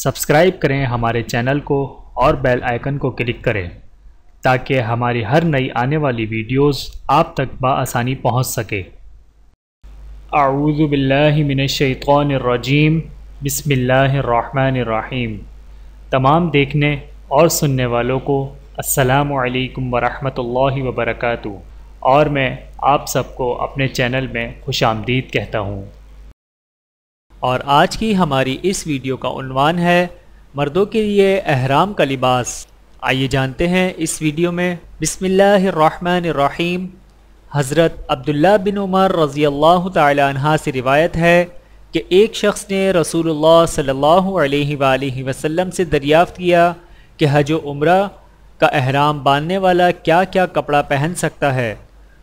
subscribe करें हमारे channel को और बेल आइकन को क्लिक करें ताकि हमारी हर नई आने वाली वीडियोस आप तक बसानी पहुंच सके आऊज़बिल्लिमिनशैतरजीम बसमीम तमाम देखने और सुनने वालों को असलकम वरहमल वबरक और मैं आप सबको अपने चैनल में खुश आमदीद कहता हूँ और आज की हमारी इस वीडियो का उनवान है मर्दों के लिए अहराम का लिबास आइए जानते हैं इस वीडियो में बिसमीम हज़रत अब्दुल्ला बिन उमर रज़ी अल्लाह तहा से रिवायत है कि एक शख्स ने रसूल सल्ह वसम से दरियाफ़त किया कि हज उम्र का अहराम बांधने वाला क्या क्या कपड़ा पहन सकता है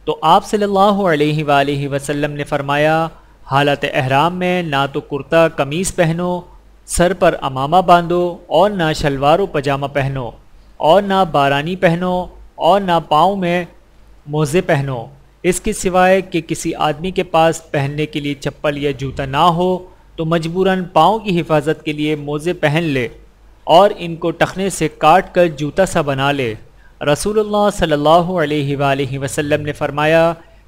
तो आप सल्ला वसम ने फरमाया हालत अहराम में ना तो कुर्ता कमीज़ पहनो सर पर अमामा बांधो और ना शलवार पजामा पहनो और ना बारानी पहनो और ना पाँव में मोज़े पहनो इसके सिवाय कि किसी आदमी के पास पहनने के लिए चप्पल या जूता ना हो तो मजबूरन पाँव की हिफाजत के लिए मोज़े पहन ले और इनको टखने से काट कर जूता सा बना ले रसूलुल्लाह सल्लल्लाहु अलैहि वसल्लम ने फरमाया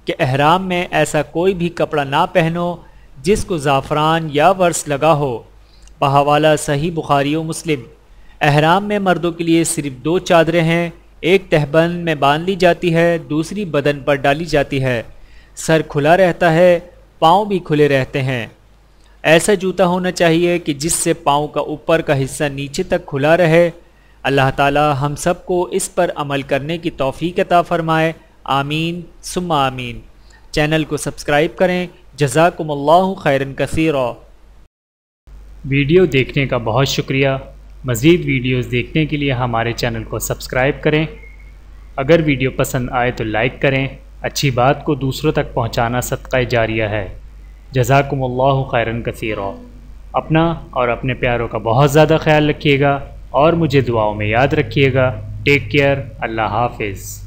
कि अहराम में ऐसा कोई भी कपड़ा ना पहनो जिसको ज़ाफ़रान या वर्स लगा हो बहावाला सही बुखारी व मुस्लिम अहराम में मर्दों के लिए सिर्फ दो चादरें हैं एक तहबंद में बांध ली जाती है दूसरी बदन पर डाली जाती है सर खुला रहता है पाँव भी खुले रहते हैं ऐसा जूता होना चाहिए कि जिससे पाँव का ऊपर का हिस्सा नीचे तक खुला रहे अल्लाह ताला हम सबको इस पर अमल करने की तौफ़ी अता फ़रमाए आमीन सुम आमीन चैनल को सब्सक्राइब करें जजाकुमल्लाह खैरन कसीर वीडियो देखने का बहुत शुक्रिया मज़ीद वीडियोस देखने के लिए हमारे चैनल को सब्सक्राइब करें अगर वीडियो पसंद आए तो लाइक करें अच्छी बात को दूसरों तक पहुंचाना सदका जारिया है जजाकुमल्लाह खैरन कसीर अपना और अपने प्यारों का बहुत ज़्यादा ख्याल रखिएगा और मुझे दुआओं में याद रखिएगा टेक केयर अल्लाह हाफिज़